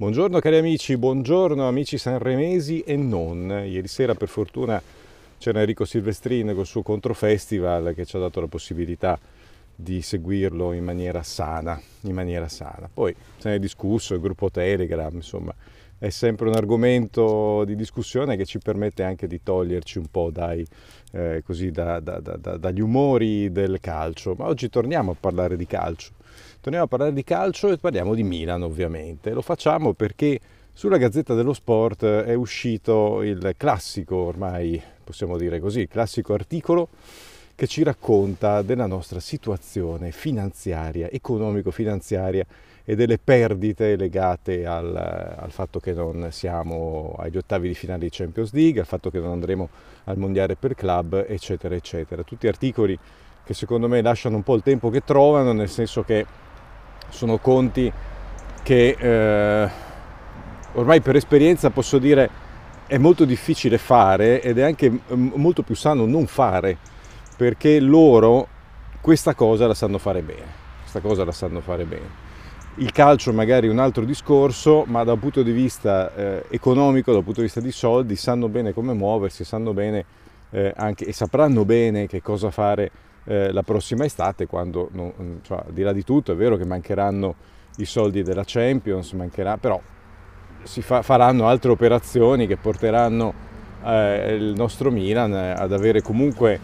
Buongiorno cari amici, buongiorno amici sanremesi e non. Ieri sera per fortuna c'era Enrico Silvestrin col suo controfestival che ci ha dato la possibilità di seguirlo in maniera sana, in maniera sana. Poi se ne è discusso il gruppo Telegram, insomma, è sempre un argomento di discussione che ci permette anche di toglierci un po' dai, eh, così, da, da, da, dagli umori del calcio. Ma oggi torniamo a parlare di calcio. Torniamo a parlare di calcio e parliamo di Milan ovviamente. Lo facciamo perché sulla Gazzetta dello Sport è uscito il classico, ormai possiamo dire così, il classico articolo che ci racconta della nostra situazione finanziaria, economico-finanziaria e delle perdite legate al, al, fatto che non siamo agli ottavi di finale di Champions League, al fatto che non andremo al mondiale per club, eccetera, eccetera. Tutti articoli che secondo me lasciano un po' il tempo che trovano, nel senso che sono conti che eh, ormai per esperienza posso dire è molto difficile fare ed è anche mm, molto più sano non fare, perché loro questa cosa la sanno fare bene, questa cosa la sanno fare bene il calcio magari è un altro discorso, ma da un punto di vista eh, economico, dal punto di vista di soldi, sanno bene come muoversi, sanno bene eh, anche, e sapranno bene che cosa fare eh, la prossima estate, quando, non, mm, cioè, al di là di tutto, è vero che mancheranno i soldi della Champions, mancherà, però si fa, faranno altre operazioni che porteranno eh, il nostro Milan eh, ad avere comunque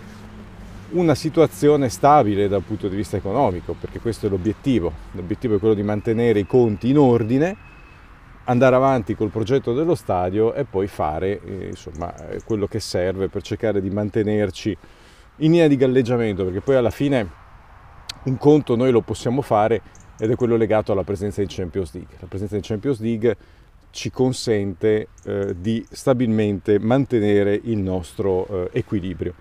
una situazione stabile dal punto di vista economico, perché questo è l'obiettivo. L'obiettivo è quello di mantenere i conti in ordine, andare avanti col progetto dello stadio e poi fare eh, insomma, eh, quello che serve per cercare di mantenerci in linea di galleggiamento, perché poi alla fine un conto noi lo possiamo fare ed è quello legato alla presenza in Champions League. La presenza in Champions League ci consente eh, di stabilmente mantenere il nostro eh, equilibrio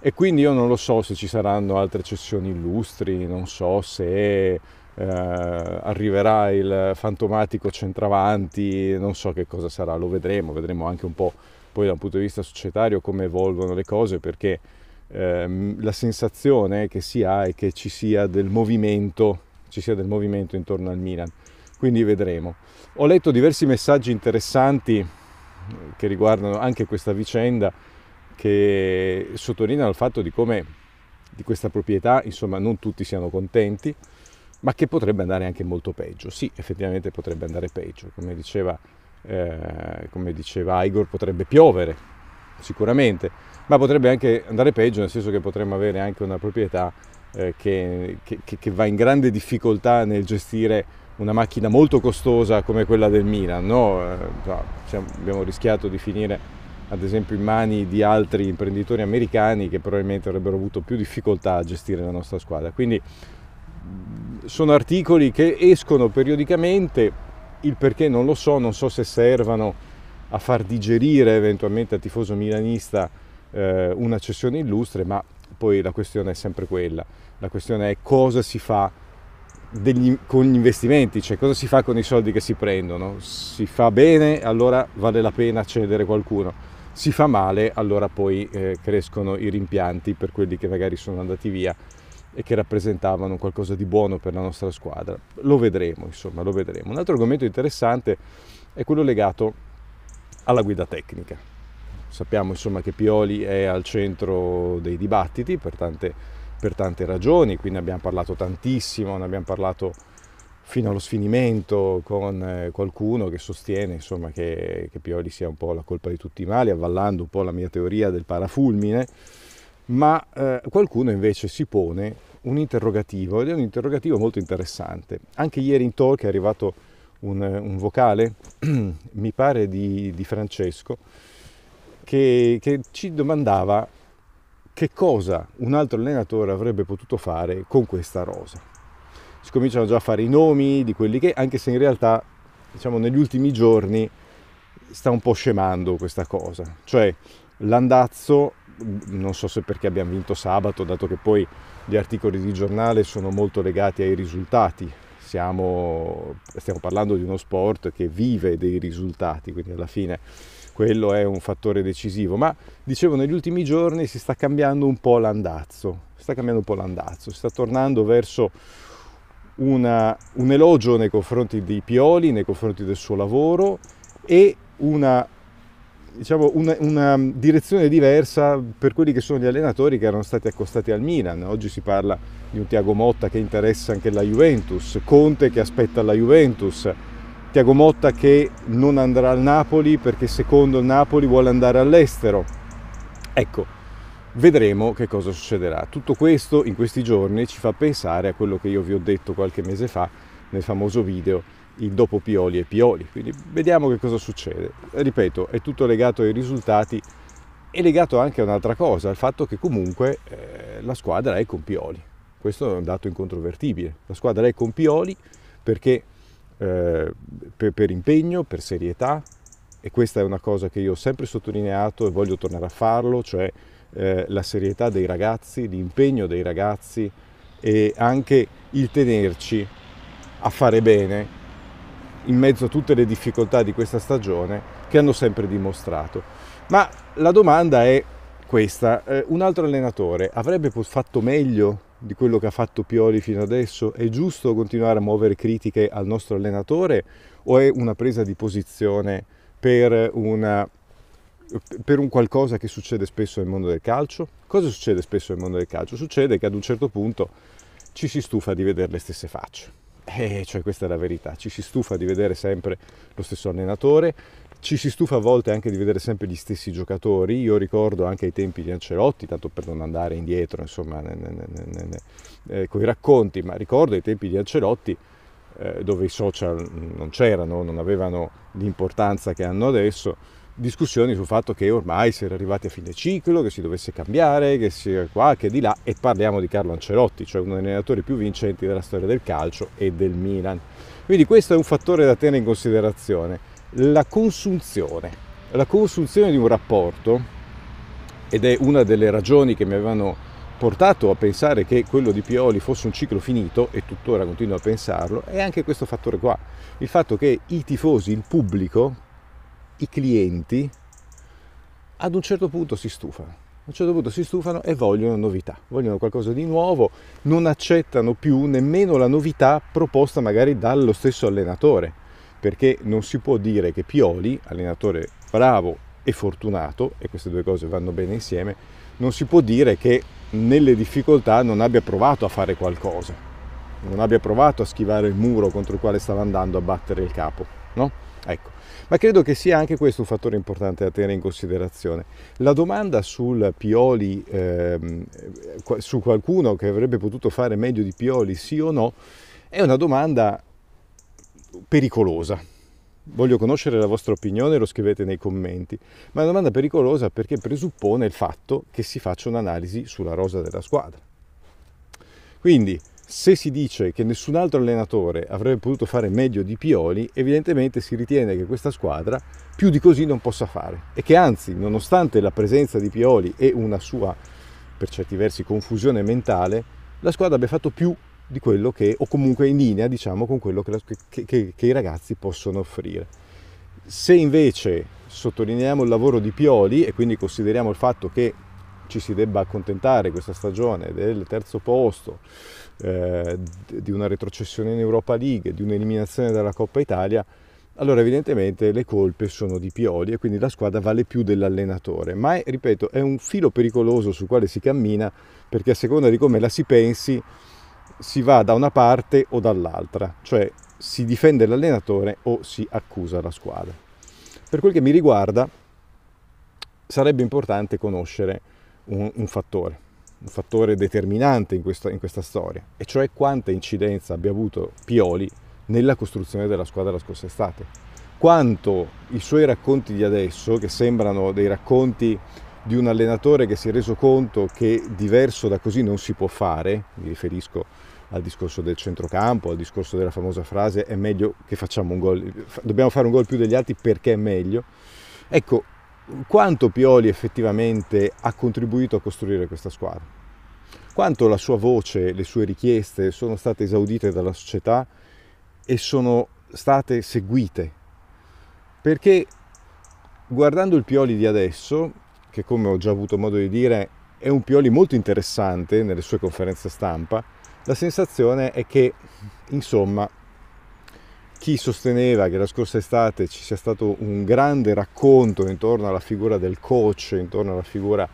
e quindi io non lo so se ci saranno altre cessioni illustri, non so se eh, arriverà il fantomatico centravanti, non so che cosa sarà, lo vedremo, vedremo anche un po' poi da un punto di vista societario come evolvono le cose perché eh, la sensazione che si ha è che ci sia del movimento, ci sia del movimento intorno al Milan, quindi vedremo. Ho letto diversi messaggi interessanti eh, che riguardano anche questa vicenda che sottolineano il fatto di come di questa proprietà, insomma, non tutti siano contenti, ma che potrebbe andare anche molto peggio. Sì, effettivamente potrebbe andare peggio, come diceva, eh, come diceva Igor, potrebbe piovere sicuramente, ma potrebbe anche andare peggio, nel senso che potremmo avere anche una proprietà eh, che, che, che, va in grande difficoltà nel gestire una macchina molto costosa come quella del Milan. No? Eh, cioè, abbiamo rischiato di finire ad esempio in mani di altri imprenditori americani che probabilmente avrebbero avuto più difficoltà a gestire la nostra squadra. Quindi sono articoli che escono periodicamente, il perché non lo so, non so se servano a far digerire eventualmente al tifoso milanista eh, una cessione illustre, ma poi la questione è sempre quella, la questione è cosa si fa degli, con gli investimenti, cioè cosa si fa con i soldi che si prendono, si fa bene allora vale la pena cedere qualcuno, si fa male, allora poi eh, crescono i rimpianti per quelli che magari sono andati via e che rappresentavano qualcosa di buono per la nostra squadra. Lo vedremo, insomma, lo vedremo. Un altro argomento interessante è quello legato alla guida tecnica. Sappiamo insomma che Pioli è al centro dei dibattiti per tante, per tante ragioni, qui ne abbiamo parlato tantissimo, ne abbiamo parlato fino allo sfinimento con eh, qualcuno che sostiene insomma, che, che, Pioli sia un po' la colpa di tutti i mali, avvallando un po' la mia teoria del parafulmine, ma eh, qualcuno invece si pone un interrogativo ed è un interrogativo molto interessante. Anche ieri in talk è arrivato un, un vocale, mi pare di, di Francesco, che, che ci domandava che cosa un altro allenatore avrebbe potuto fare con questa rosa si cominciano già a fare i nomi di quelli che, anche se in realtà, diciamo, negli ultimi giorni sta un po' scemando questa cosa. Cioè, l'andazzo, non so se perché abbiamo vinto sabato, dato che poi gli articoli di giornale sono molto legati ai risultati, siamo, stiamo parlando di uno sport che vive dei risultati, quindi alla fine quello è un fattore decisivo. Ma dicevo, negli ultimi giorni si sta cambiando un po' l'andazzo, sta cambiando un po' l'andazzo, si sta tornando verso una, un elogio nei confronti di Pioli, nei confronti del suo lavoro e una, diciamo, una, una, direzione diversa per quelli che sono gli allenatori che erano stati accostati al Milan. Oggi si parla di un Tiago Motta che interessa anche la Juventus, Conte che aspetta la Juventus, Tiago Motta che non andrà al Napoli perché secondo il Napoli vuole andare all'estero. Ecco, Vedremo che cosa succederà. Tutto questo in questi giorni ci fa pensare a quello che io vi ho detto qualche mese fa nel famoso video il dopo Pioli e Pioli. Quindi vediamo che cosa succede. Ripeto, è tutto legato ai risultati e legato anche a un'altra cosa, al fatto che comunque eh, la squadra è con Pioli. Questo è un dato incontrovertibile. La squadra è con Pioli perché eh, per, per impegno, per serietà, e questa è una cosa che io ho sempre sottolineato e voglio tornare a farlo, cioè eh, la serietà dei ragazzi, l'impegno dei ragazzi e anche il tenerci a fare bene in mezzo a tutte le difficoltà di questa stagione che hanno sempre dimostrato. Ma la domanda è questa, eh, un altro allenatore avrebbe fatto meglio di quello che ha fatto Pioli fino adesso? È giusto continuare a muovere critiche al nostro allenatore o è una presa di posizione per una per un qualcosa che succede spesso nel mondo del calcio. Cosa succede spesso nel mondo del calcio? Succede che ad un certo punto ci si stufa di vedere le stesse facce. E eh, cioè questa è la verità, ci si stufa di vedere sempre lo stesso allenatore, ci si stufa a volte anche di vedere sempre gli stessi giocatori. Io ricordo anche ai tempi di Ancelotti, tanto per non andare indietro, insomma, ne, ne, ne, eh, con i racconti, ma ricordo ai tempi di Ancelotti eh, dove i social non c'erano, non avevano l'importanza che hanno adesso discussioni sul fatto che ormai si era arrivati a fine ciclo, che si dovesse cambiare, che si sia qua, che di là, e parliamo di Carlo Ancelotti, cioè uno dei allenatori più vincenti della storia del calcio e del Milan. Quindi questo è un fattore da tenere in considerazione, la consunzione. La consunzione di un rapporto, ed è una delle ragioni che mi avevano portato a pensare che quello di Pioli fosse un ciclo finito, e tuttora continuo a pensarlo, è anche questo fattore qua. Il fatto che i tifosi, il pubblico, i clienti ad un certo punto si stufano. A un certo punto si stufano e vogliono novità, vogliono qualcosa di nuovo, non accettano più nemmeno la novità proposta magari dallo stesso allenatore, perché non si può dire che Pioli, allenatore bravo e fortunato, e queste due cose vanno bene insieme, non si può dire che nelle difficoltà non abbia provato a fare qualcosa, non abbia provato a schivare il muro contro il quale stava andando a battere il capo, no? Ecco. Ma credo che sia anche questo un fattore importante da tenere in considerazione. La domanda sul Pioli, ehm, su qualcuno che avrebbe potuto fare meglio di Pioli, sì o no, è una domanda pericolosa. Voglio conoscere la vostra opinione, lo scrivete nei commenti, ma è una domanda pericolosa perché presuppone il fatto che si faccia un'analisi sulla rosa della squadra. Quindi, se si dice che nessun altro allenatore avrebbe potuto fare meglio di Pioli, evidentemente si ritiene che questa squadra più di così non possa fare e che anzi, nonostante la presenza di Pioli e una sua, per certi versi, confusione mentale, la squadra abbia fatto più di quello che, o comunque in linea, diciamo, con quello che, la, che, che, che i ragazzi possono offrire. Se invece sottolineiamo il lavoro di Pioli e quindi consideriamo il fatto che ci si debba accontentare questa stagione del terzo posto, eh, di una retrocessione in Europa League, di un'eliminazione dalla Coppa Italia, allora evidentemente le colpe sono di Pioli e quindi la squadra vale più dell'allenatore. Ma è, ripeto, è un filo pericoloso sul quale si cammina perché a seconda di come la si pensi si va da una parte o dall'altra, cioè si difende l'allenatore o si accusa la squadra. Per quel che mi riguarda sarebbe importante conoscere un, un fattore, un fattore determinante in questa, in questa storia, e cioè quanta incidenza abbia avuto Pioli nella costruzione della squadra la scorsa estate. Quanto i suoi racconti di adesso, che sembrano dei racconti di un allenatore che si è reso conto che diverso da così non si può fare, mi riferisco al discorso del centrocampo, al discorso della famosa frase è meglio che facciamo un gol, dobbiamo fare un gol più degli altri perché è meglio. Ecco, quanto Pioli effettivamente ha contribuito a costruire questa squadra, quanto la sua voce, le sue richieste sono state esaudite dalla società e sono state seguite. Perché guardando il Pioli di adesso, che come ho già avuto modo di dire è un Pioli molto interessante nelle sue conferenze stampa, la sensazione è che, insomma, chi sosteneva che la scorsa estate ci sia stato un grande racconto intorno alla figura del coach, intorno alla figura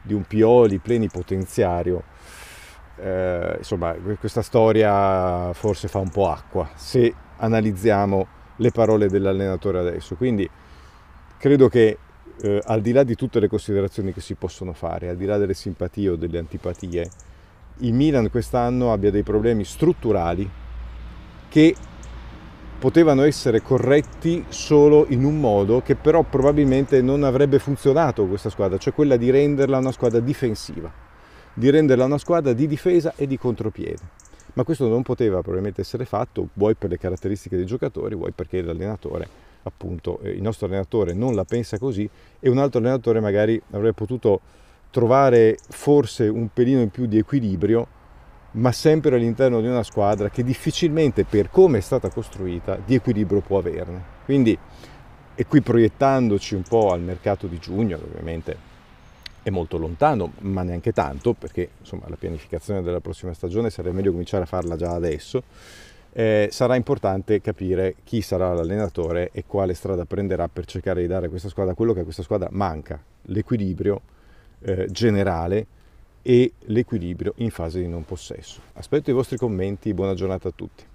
di un Pioli plenipotenziario, eh, insomma questa storia forse fa un po' acqua se analizziamo le parole dell'allenatore adesso. Quindi credo che eh, al di là di tutte le considerazioni che si possono fare, al di là delle simpatie o delle antipatie, il Milan quest'anno abbia dei problemi strutturali che potevano essere corretti solo in un modo che però probabilmente non avrebbe funzionato questa squadra, cioè quella di renderla una squadra difensiva, di renderla una squadra di difesa e di contropiede. Ma questo non poteva probabilmente essere fatto, vuoi per le caratteristiche dei giocatori, vuoi perché l'allenatore, appunto, eh, il nostro allenatore non la pensa così e un altro allenatore magari avrebbe potuto trovare forse un pelino in più di equilibrio ma sempre all'interno di una squadra che difficilmente per come è stata costruita di equilibrio può averne. Quindi e qui proiettandoci un po' al mercato di giugno, ovviamente è molto lontano, ma neanche tanto, perché insomma, la pianificazione della prossima stagione sarebbe meglio cominciare a farla già adesso. Eh, sarà importante capire chi sarà l'allenatore e quale strada prenderà per cercare di dare a questa squadra quello che a questa squadra manca, l'equilibrio eh, generale e l'equilibrio in fase di non possesso. Aspetto i vostri commenti, buona giornata a tutti.